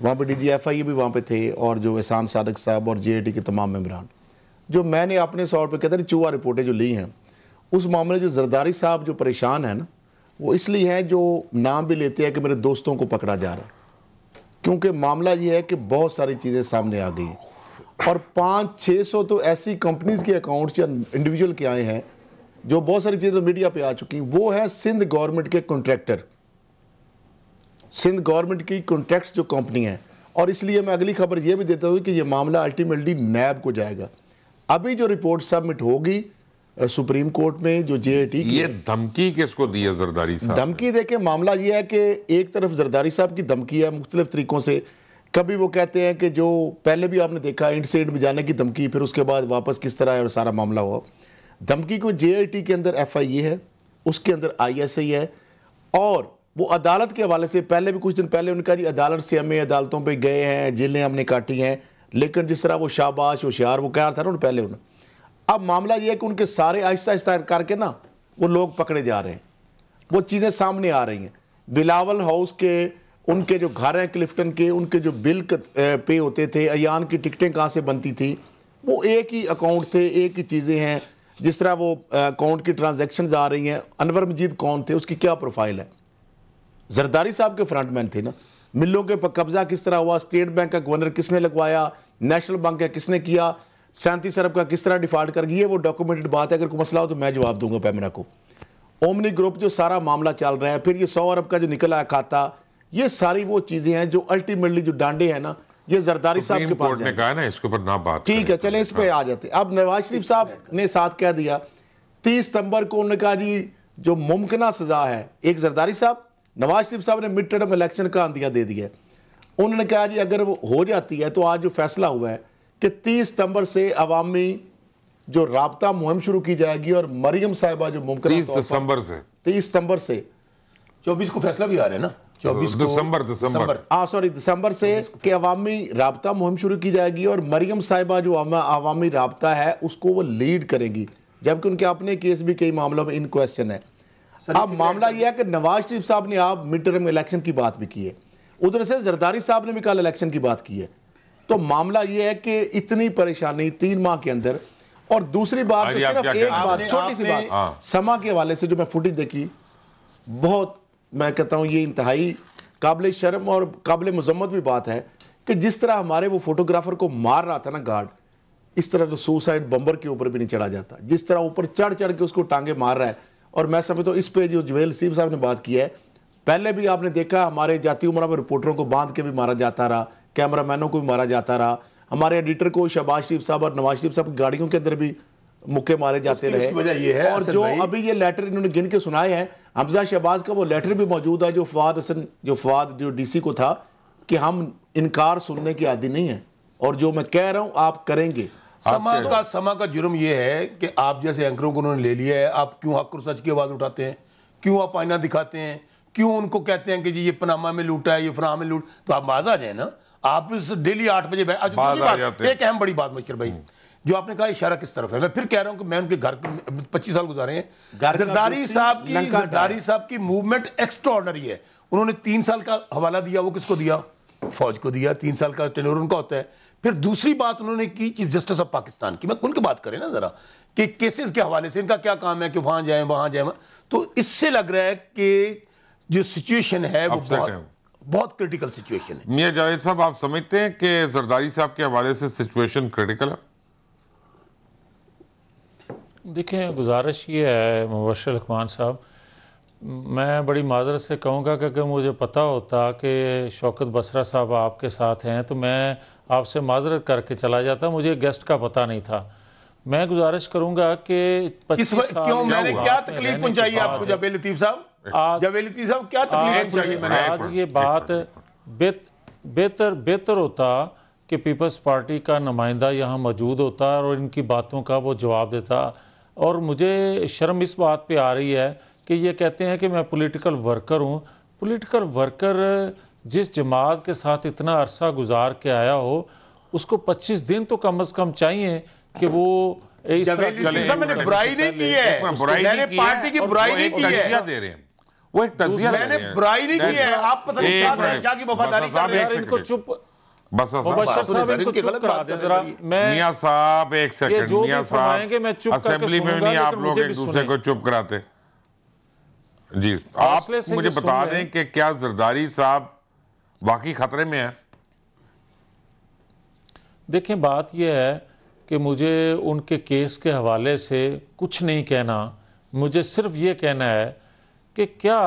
وہاں پہ ڈی جی ایف آئی بھی وہاں پہ تھے اور جو احسان صادق صاحب اور جے اے ٹی کے تمام ممبران جو میں نے اپنے سور پہ کہتے ہیں چوہا رپورٹیں جو لی ہیں اس معاملے جو زرداری صاحب جو پریشان ہیں نا وہ اس لیے ہیں جو نام بھی لیتے ہیں کہ میرے دوستوں کو پکڑا جا رہا ہے کیونکہ معاملہ یہ ہے کہ بہت ساری چیزیں سامنے آ گئی اور پانچ چھ سو تو ایسی کمپنیز کے اکاؤنٹس یا انڈیویجل کے آئے ہیں جو بہت ساری چیزیں میڈیا پہ آ چکی وہ ہے سندھ گورنمنٹ کے کنٹریکٹر سندھ گورنمنٹ کی کنٹریکٹس جو کمپنی ہیں اور اس لیے میں اگلی خبر یہ بھی دیتا ہوں کہ یہ معاملہ الٹی نیب کو جائے گا ابھی جو رپورٹ سبمٹ ہوگی سپریم کورٹ میں جو جے ٹی یہ دھمکی کس کو دی ہے زرداری دھمکی دیکھیں معاملہ یہ ہے کہ ایک طرف زرداری صاحب کی دھمکی ہے مختلف طریقوں سے کبھی وہ کہتے ہیں کہ جو پہلے بھی آپ نے دیکھا انٹ سیٹ میں جانے کی دھمکی پھر اس کے بعد واپس کس طرح ہے اور سارا معاملہ ہوا دھمکی کو جے آئی ٹی کے اندر ایف آئی اے ہے اس کے اندر آئی ایس آئی ہے اور وہ عدالت کے حوالے سے پہلے بھی کچھ دن پہلے ان کا جی عدالت سے ہمیں عدالتوں پہ گئے ہیں جیلیں ہم نے کاٹی ہیں لیکن جس طرح وہ شاباش ہوشیار وہ قیم تھا نا پہلے انہیں اب معاملہ یہ ہے کہ ان کے سارے آہستہ آہستہ کر کے نا وہ لوگ پکڑے جا رہے ہیں وہ چیزیں سامنے آ رہی ہیں بلاول ہاؤس کے ان کے جو گھر ہیں کلفٹن کے ان کے جو بل پے ہوتے تھے ایان کی ٹکٹیں کہاں سے بنتی تھیں وہ ایک ہی اکاؤنٹ تھے ایک ہی چیزیں ہیں جس طرح وہ اکاؤنٹ کی ٹرانزیکشنز آ رہی ہیں انور مجید کون تھے اس کی کیا پروفائل ہے زرداری صاحب کے فرنٹ مین تھے نا ملوں کے قبضہ کس طرح ہوا اسٹیٹ بینک کا گورنر کس نے لگوایا نیشنل بینک کا کس نے کیا سینتی سرب کا کس طرح ڈیفالٹ کر گئی ہے وہ ڈاکومنٹڈ بات ہے اگر کوئی مسئلہ ہو تو میں جواب دوں گا پیمرا کو اومنی گروپ جو سارا معاملہ چل رہا ہے پھر یہ سو ارب کا جو نکلا کھاتا یہ ساری وہ چیزیں ہیں جو الٹیمیٹلی جو ڈانڈے ہیں نا یہ زرداری صاحب کے پاس جائیں گے اس کے اوپر نہ بات ٹھیک ہے چلیں اس پہ ہاں۔ آ جاتے ہیں اب نواز شریف صاحب نے ساتھ کہہ دیا تیس ستمبر کو انہوں نے کہا جی جو ممکنہ سزا ہے ایک زرداری صاحب نواز شریف صاحب نے مٹ ٹرم الیکشن کا اندیا دے دیا انہوں نے کہا جی اگر وہ ہو جاتی ہے تو آج جو فیصلہ ہوا ہے کہ تیس ستمبر سے عوامی جو رابطہ مہم شروع کی جائے گی اور مریم صاحبہ جو ممکنہ تیس ستمبر سے تیس ستمبر سے چوبیس کو فیصلہ بھی آ رہے ہیں نا چوبیس دسمبر دسمبر آہ سوری دسمبر سے کہ عوامی رابطہ مہم شروع کی جائے گی اور مریم صاحبہ جو عوامی رابطہ ہے اس کو وہ لیڈ کرے گی جبکہ ان کے اپنے کیس بھی کئی معاملوں میں ان کوئسچن ہے اب معاملہ یہ ہے کہ نواز شریف صاحب نے آپ میٹرم الیکشن کی بات بھی کی ہے ادھر سے زرداری صاحب نے بھی کال الیکشن کی بات کی ہے تو معاملہ یہ ہے کہ اتنی پریشانی تین ماہ کے اندر اور دوسری بات صرف ایک بات چھوٹی سی بات سما کے حوالے سے جو میں فوٹی دیکھی بہت میں کہتا ہوں یہ انتہائی قابل شرم اور قابل مذمت بھی بات ہے کہ جس طرح ہمارے وہ فوٹوگرافر کو مار رہا تھا نا گارڈ اس طرح تو سوسائڈ بمبر کے اوپر بھی نہیں چڑھا جاتا جس طرح اوپر چڑھ چڑھ کے اس کو ٹانگیں مار رہا ہے اور میں سمجھتا ہوں اس پہ جو جویل سیب صاحب نے بات کی ہے پہلے بھی آپ نے دیکھا ہمارے جاتی عمرہ میں رپورٹروں کو باندھ کے بھی مارا جاتا رہا کیمرہ مینوں کو بھی مارا جاتا رہا ہمارے ایڈیٹر کو شہباز شریف صاحب اور نواز شریف صاحب کی گاڑیوں کے اندر بھی مکے مارے جاتے رہے اور جو ابھی یہ لیٹر انہوں نے گن کے سنائے ہیں حمزہ شہباز کا وہ لیٹر بھی موجود ہے جو فواد حسن جو فواد جو ڈی سی کو تھا کہ ہم انکار سننے کی عادی نہیں ہیں اور جو میں کہہ رہا ہوں آپ کریں گے سما کا سما کا جرم یہ ہے کہ آپ جیسے اینکروں کو انہوں نے لے لیا ہے آپ کیوں حق اور سچ کی آواز اٹھاتے ہیں کیوں آپ آئینہ دکھاتے ہیں کیوں ان کو کہتے ہیں کہ جی یہ پناما میں لوٹا ہے یہ فراہ میں لوٹ تو آپ باز آ جائیں نا آپ ڈیلی آٹھ بجے ایک اہم بڑی بات مشکر بھائی جو آپ نے کہا اشارہ کس طرف ہے میں پھر کہہ رہا ہوں کہ میں ان کے گھر پچیس سال گزارے ہیں زرداری صاحب کی زرداری صاحب کی موومنٹ ایکسٹرا آرڈنری ہے انہوں نے تین سال کا حوالہ دیا وہ کس کو دیا فوج کو دیا تین سال کا ٹینور ان کا ہوتا ہے پھر دوسری بات انہوں نے کی چیف جسٹس آف پاکستان کی میں ان کی بات کریں نا ذرا کہ کیسز کے حوالے سے ان کا کیا کام ہے کہ وہاں جائیں وہاں جائیں تو اس سے لگ رہا ہے کہ جو سچویشن ہے وہ بہت بہت کرٹیکل سچویشن جاوید صاحب آپ سمجھتے ہیں کہ زرداری صاحب کے حوالے سے سچویشن کرٹیکل ہے دیکھیں گزارش یہ ہے مبشرکمان صاحب میں بڑی معذرت سے کہوں گا کہ اگر مجھے پتا ہوتا کہ شوکت بسرا صاحب آپ کے ساتھ ہیں تو میں آپ سے معذرت کر کے چلا جاتا مجھے گیسٹ کا پتہ نہیں تھا میں گزارش کروں گا کہ کیوں میں نے کیا تکلیف پہنچائی آپ کو جب لطیف صاحب لطیف صاحب کیا تکلیف میں نے آج یہ جی، جی، بات جی، بہتر بہتر ہوتا کہ پیپلز پارٹی کا نمائندہ یہاں موجود ہوتا اور ان کی باتوں کا وہ جواب دیتا اور مجھے شرم اس بات پہ آ رہی ہے کہ یہ کہتے ہیں کہ میں پولیٹیکل ورکر ہوں پولیٹیکل ورکر جس جماعت کے ساتھ اتنا عرصہ گزار کے آیا ہو اس کو پچیس دن تو کم از کم چاہیے کہ وہ اس طرح جلے جی، میں نے برائی نہیں کی ہے میں نے پارٹی کی برائی نہیں کی ہے وہ ایک تجزیہ دے رہے ہیں میں نے برائی نہیں کی ہے آپ پتہ نہیں کیا کی وفاداری کر رہے ہیں ان کو چپ بس اصلا صاحب ان کی غلط بات کر ذرا ہے میاں صاحب ایک سیکنڈ میاں صاحب اسیمبلی میں نہیں آپ لوگ ایک دوسرے کو چپ کراتے جی آپ مجھے بتا دیں کہ کیا زرداری صاحب واقعی خطرے میں ہے دیکھیں بات یہ ہے کہ مجھے ان کے کیس کے حوالے سے کچھ نہیں کہنا مجھے صرف یہ کہنا ہے کہ کیا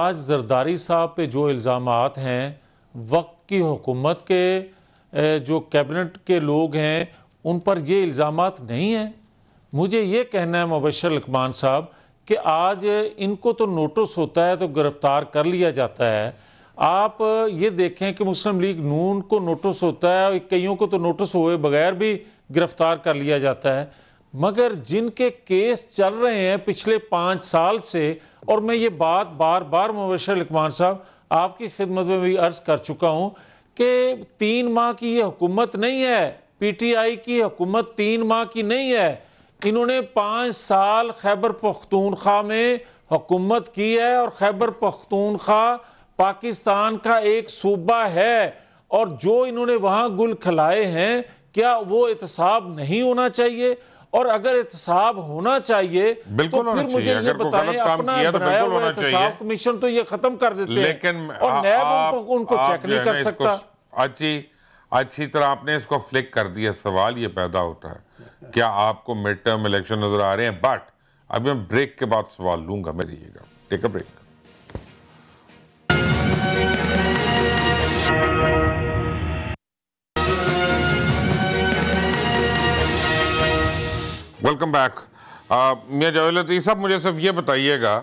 آج زرداری صاحب پہ جو الزامات ہیں وقت کی حکومت کے جو کیبنٹ کے لوگ ہیں ان پر یہ الزامات نہیں ہیں مجھے یہ کہنا ہے مبشر لکمان صاحب کہ آج ان کو تو نوٹس ہوتا ہے تو گرفتار کر لیا جاتا ہے آپ یہ دیکھیں کہ مسلم لیگ نون کو نوٹس ہوتا ہے اور کئیوں کو تو نوٹس ہوئے بغیر بھی گرفتار کر لیا جاتا ہے مگر جن کے کیس چل رہے ہیں پچھلے پانچ سال سے اور میں یہ بات بار بار مبشر لکمان صاحب آپ کی خدمت میں بھی عرض کر چکا ہوں کہ تین ماہ کی یہ حکومت نہیں ہے پی ٹی آئی کی حکومت تین ماہ کی نہیں ہے انہوں نے پانچ سال خیبر پختونخوا میں حکومت کی ہے اور خیبر پختونخوا پاکستان کا ایک صوبہ ہے اور جو انہوں نے وہاں گل کھلائے ہیں کیا وہ اتصاب نہیں ہونا چاہیے اور اگر اتصاب ہونا چاہیے تو پھر مجھے یہ بتائیں اپنا بنایا ہوا اتصاب کمیشن تو یہ ختم کر دیتے ہیں اور نیب ان کو چیک نہیں کر سکتا اچھی اچھی طرح آپ نے اس کو فلک کر دیا سوال یہ پیدا ہوتا ہے کیا آپ کو میٹرم الیکشن نظر آ رہے ہیں بٹ اب میں بریک کے بعد سوال لوں گا میں رہیے گا take a break welcome back uh, Mian جوہر صاحب مجھے صرف یہ بتائیے گا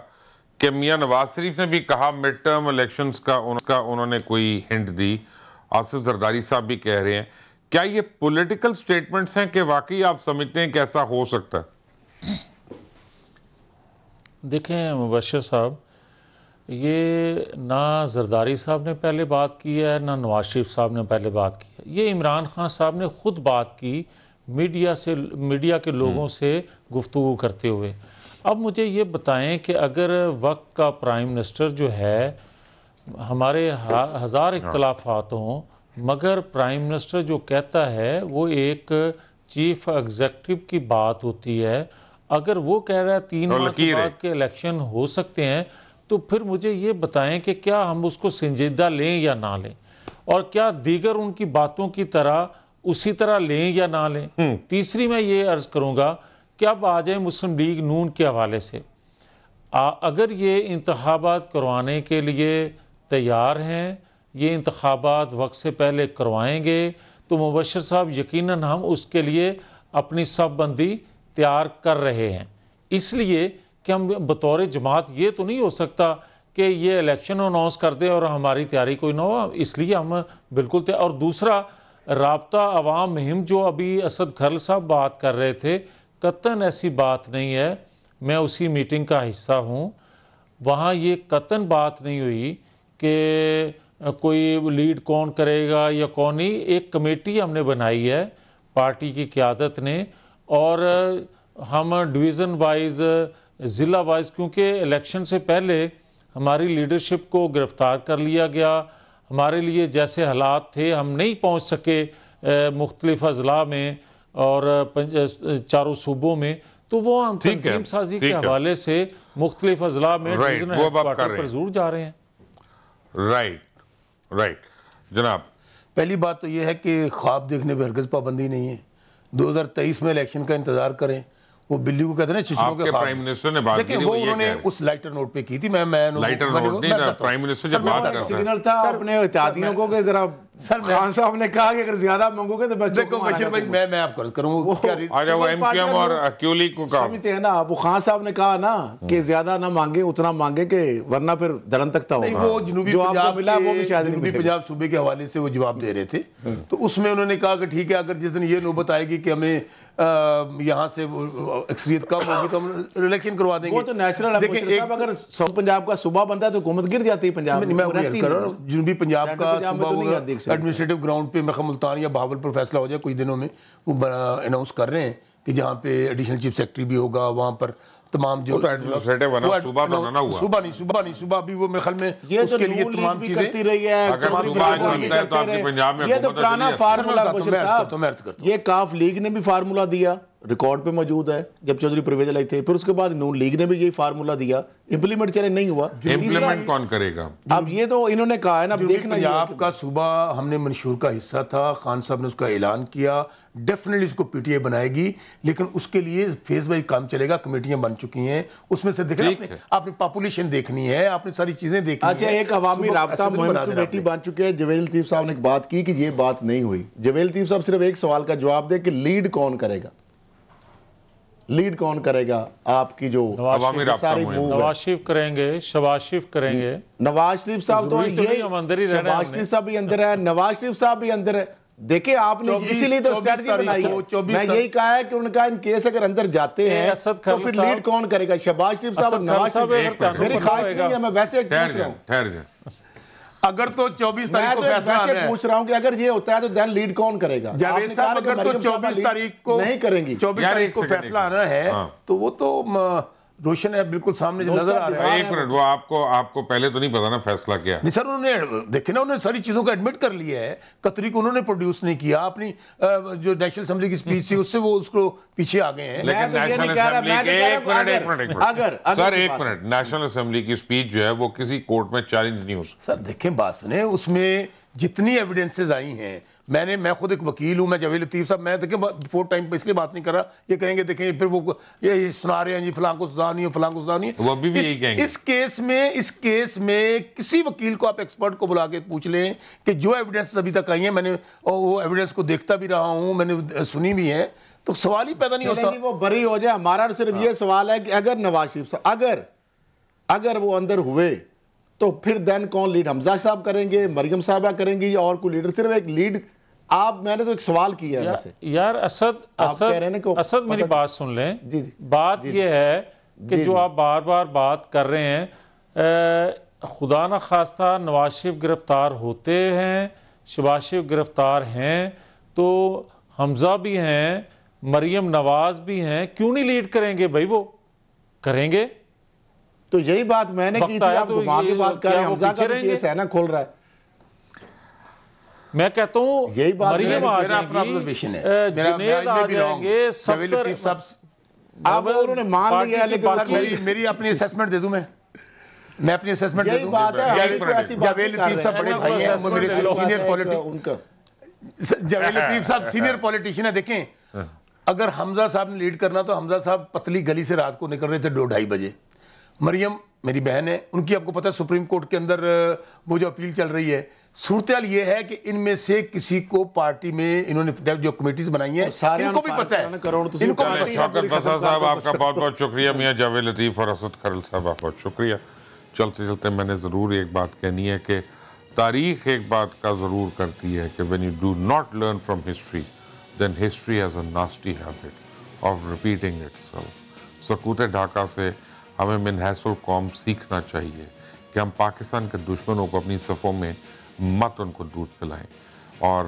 کہ میاں نواز شریف نے بھی کہا مڈ ٹرم الیکشنز کا انہوں نے کوئی ہنٹ دی آصف زرداری صاحب بھی کہہ رہے ہیں کیا یہ پولیٹیکل سٹیٹمنٹس ہیں کہ واقعی آپ سمجھتے ہیں کیسا ہو سکتا ہے دیکھیں مبشر صاحب یہ نہ زرداری صاحب نے پہلے بات کی ہے نہ نواز شریف صاحب نے پہلے بات کی ہے یہ عمران خان صاحب نے خود بات کی میڈیا سے میڈیا کے لوگوں سے گفتگو کرتے ہوئے اب مجھے یہ بتائیں کہ اگر وقت کا پرائم منسٹر جو ہے ہمارے ہزار ہاں۔ اختلافات ہوں مگر پرائم منسٹر جو کہتا ہے وہ ایک چیف ایگزیکٹو کی بات ہوتی ہے اگر وہ کہہ رہا ہے تین ماہ کے الیکشن ہو سکتے ہیں تو پھر مجھے یہ بتائیں کہ کیا ہم اس کو سنجیدہ لیں یا نہ لیں اور کیا دیگر ان کی باتوں کی طرح اسی طرح لیں یا نہ لیں تیسری میں یہ عرض کروں گا کہ اب آ جائیں مسلم لیگ نون کے حوالے سے اگر یہ انتخابات کروانے کے لیے تیار ہیں یہ انتخابات وقت سے پہلے کروائیں گے تو مبشر صاحب یقیناً ہم اس کے لیے اپنی سب بندی تیار کر رہے ہیں اس لیے کہ ہم بطور جماعت یہ تو نہیں ہو سکتا کہ یہ الیکشن اناؤنس کر دیں اور ہماری تیاری کوئی نہ ہو اس لیے ہم بالکل اور دوسرا رابطہ عوام مہم جو ابھی اسد گھرل صاحب بات کر رہے تھے قطن ایسی بات نہیں ہے میں اسی میٹنگ کا حصہ ہوں وہاں یہ قطن بات نہیں ہوئی کہ کوئی لیڈ کون کرے گا یا کون نہیں ایک کمیٹی ہم نے بنائی ہے پارٹی کی قیادت نے اور ہم ڈویژن وائز ضلع وائز کیونکہ الیکشن سے پہلے ہماری لیڈرشپ کو گرفتار کر لیا گیا ہمارے لیے جیسے حالات تھے ہم نہیں پہنچ سکے مختلف اضلاع میں اور چاروں صوبوں میں تو وہ ہم تنظیم سازی کے حوالے سے مختلف اضلاع میں جا رہے ہیں رائٹ رائٹ جناب پہلی بات تو یہ ہے کہ خواب دیکھنے پر ہرگز پابندی نہیں ہے دو ہزار تیئیس میں الیکشن کا انتظار کریں وہ بلی کو کہتے ہیں آپ کے پرائم منسٹر نے بات کی وہ انہوں نے اس لائٹر نوٹ پہ کی تھی میں لائٹر نوٹ نہیں پرائم منسٹر جب بات کر رہا ہے سگنل تھا اپنے اتحادیوں کو کہ ذرا خان صاحب نے کہا کہ اگر زیادہ مانگو گے تو بچوں کو بشیر بھائی میں میں آپ کو کروں وہ وہ ایم کیم اور کیولی کو کہا سمجھتے ہیں نا وہ خان صاحب نے کہا نا کہ زیادہ نہ مانگے اتنا مانگے کہ ورنہ پھر دھرن تکتا ہوگا وہ جنوبی جو آپ کو ملا وہ بھی شاید جنوبی پجاب صوبے کے حوالے سے وہ جواب دے رہے تھے تو اس میں انہوں نے کہا کہ ٹھیک ہے اگر جس دن یہ نوبت آئے گی کہ ہمیں یہاں سے اکثریت کم ہوگی تو ہم ریلیکشن کروا دیں گے وہ تو نیچرل ہے اگر سو پنجاب کا صوبہ بنتا ہے تو حکومت گر جاتی ہے پنجاب میں جنوبی پنجاب کا صوبہ ایڈمنسٹریٹو گراؤنڈ پہ ملتان یا بہاول پر فیصلہ ہو جائے کچھ دنوں میں وہ اناؤنس کر رہے ہیں کہ جہاں پہ ایڈیشنل چیف سیکرٹری بھی ہوگا وہاں پر تمام جو خیال میں یہ کاف لیگ نے بھی فارمولا دیا ریکارڈ پہ موجود ہے جب چودری پرویز علیہ تھے پھر اس کے بعد نون لیگ نے بھی یہی فارمولا دیا امپلیمنٹ چلے نہیں ہوا امپلیمنٹ کون کرے گا اب یہ تو انہوں نے کہا ہے نا دیکھنا یہ آپ کا صوبہ ہم نے منشور کا حصہ تھا خان صاحب نے اس کا اعلان کیا ڈیفنیٹلی اس کو پی ٹی اے بنائے گی لیکن اس کے لیے فیز بائی کام چلے گا کمیٹیاں بن چکی ہیں اس میں سے دیکھنا آپ نے پاپولیشن دیکھنی ہے آپ نے ساری چیزیں دیکھنی اچھا، ہیں اچھا ایک عوامی رابطہ مہم کمیٹی بن چکے ہیں جویل تیف صاحب نے ایک بات کی کہ یہ بات نہیں ہوئی جویل تیف صاحب صرف ایک سوال کا جواب دے کہ لیڈ کون کرے گا لیڈ کون کرے گا آپ کی جو نواز شریف کریں گے شباز شریف کریں گے نواز شریف صاحب تو یہ شباز شریف صاحب بھی اندر ہے نواز شریف صاحب بھی اندر ہے دیکھیں آپ نے اسی لیے تو سٹیٹگی بنائی ہے میں یہی کہا ہے کہ ان کا ان کیس اگر اندر جاتے ہیں تو پھر لیڈ کون کرے گا شباز شریف صاحب اور نواز شریف میری خواہش نہیں ہے میں ویسے ایک چیز رہا ہوں اگر تو چوبیس تاریخ کو فیصلہ پوچھ رہا ہوں کہ اگر یہ ہوتا ہے تو دین لیڈ کون کرے گا چوبیس تاریخ کو نہیں کریں گی چوبیس تاریخ کو فیصلہ آنا ہے ہاں۔ تو وہ تو روشن ہے بالکل سامنے نظر آ رہا ہے ایک منٹ وہ آپ آپ کو کو پہلے تو نہیں پتا نا فیصلہ کیا نہیں سر انہوں انہوں نے نا نے ساری چیزوں کو ایڈمٹ کر لیا ہے کتری کو انہوں نے پروڈیوس نہیں کیا اپنی جو نیشنل اسمبلی کی سپیچ تھی اس سے وہ اس کو پیچھے آ گئے ہیں لیکن نیشنل اسمبلی ایک ایک منٹ منٹ اگر سر ایک منٹ نیشنل اسمبلی کی سپیچ جو ہے وہ کسی کورٹ میں چیلنج نہیں ہو سکتا سر دیکھیں بات نے اس میں جتنی ایویڈنسز آئی ہیں میں نے میں خود ایک وکیل ہوں میں جوید لطیف صاحب میں دیکھیں فور ٹائم پہ اس لیے بات نہیں کر رہا یہ کہیں گے دیکھیں پھر وہ یہ سنا رہے ہیں جی کو سزا نہیں ہے فلاں کسی وکیل کو آپ ایکسپرٹ کو بلا کے پوچھ لیں کہ جو ایویڈنس ابھی تک آئی ہیں میں نے وہ ایویڈنس کو دیکھتا بھی رہا ہوں میں نے سنی بھی ہیں تو سوال ہی پیدا نہیں ہوتا جی، وہ بری ہو جائے ہمارا صرف یہ ہاں۔ سوال ہے کہ اگر نواز شریف اگر اگر وہ اندر ہوئے تو پھر دین کون لیڈ حمزہ صاحب کریں گے مریم صاحبہ کریں گی یا اور کوئی لیڈر صرف ایک لیڈ آپ میں نے تو ایک سوال کی ہے یار اسد اسد میری بات سن لیں جی، جی۔ بات جی، یہ ہے کہ جو آپ بار بار بات کر رہے ہیں خدا نہ خواستہ نواز شریف گرفتار ہوتے ہیں شباز شریف گرفتار ہیں تو حمزہ بھی ہیں مریم نواز بھی ہیں کیوں نہیں لیڈ کریں گے بھئی وہ کریں گے تو یہی بات میں نے کی تھی آپ گھما کے بات کر رہے ہیں حمزہ کا بھی کیس ہے نا کھول رہا ہے میں کہتا ہوں یہی بات میں نے میرا اپنا اپنیشن ہے جنید آ جائیں گے سفتر آپ اور نے مان لیا ہے لیکن میری اپنی اسیسمنٹ دے دوں میں میں اپنی اسیسمنٹ دے دوں یہی بات ہے جاویل لطیف صاحب بڑے بھائی ہیں وہ میرے سینئر پولیٹیشن جاویل لطیف صاحب سینئر پولیٹیشن ہے دیکھیں اگر حمزہ صاحب نے لیڈ کرنا تو حمزہ صاحب پتلی گلی سے رات کو نکل رہے تھے دو ڈھائی بجے مریم میری بہن ہے ان کی آپ کو پتہ ہے سپریم کورٹ کے اندر وہ جو اپیل چل رہی ہے صورتحال یہ ہے کہ ان میں سے کسی کو پارٹی میں انہوں نے جو کمیٹیز بنائی ہیں ان کو بھی پتہ ہے ان کو بھی پتہ ہے شاکر صاحب آپ کا بہت بہت شکریہ میاں جاوے لطیف اور اسد خرل صاحب آپ بہت شکریہ چلتے چلتے میں نے ضرور ایک بات کہنی ہے کہ تاریخ ایک بات کا ضرور کرتی ہے کہ when you do not learn from history then history has a nasty habit of repeating itself سکوت ڈھاکہ سے ہمیں منحص القوم سیکھنا چاہیے کہ ہم پاکستان کے دشمنوں کو اپنی صفوں میں مت ان کو دودھ پلائیں اور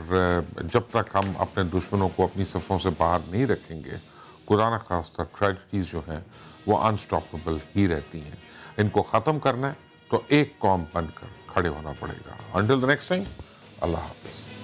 جب تک ہم اپنے دشمنوں کو اپنی صفوں سے باہر نہیں رکھیں گے قرآن خاص طور ٹریجٹیز جو ہیں وہ انسٹاپیبل ہی رہتی ہیں ان کو ختم کرنا ہے تو ایک قوم بن کر کھڑے ہونا پڑے گا انٹل دا نیکسٹ ٹائم اللہ حافظ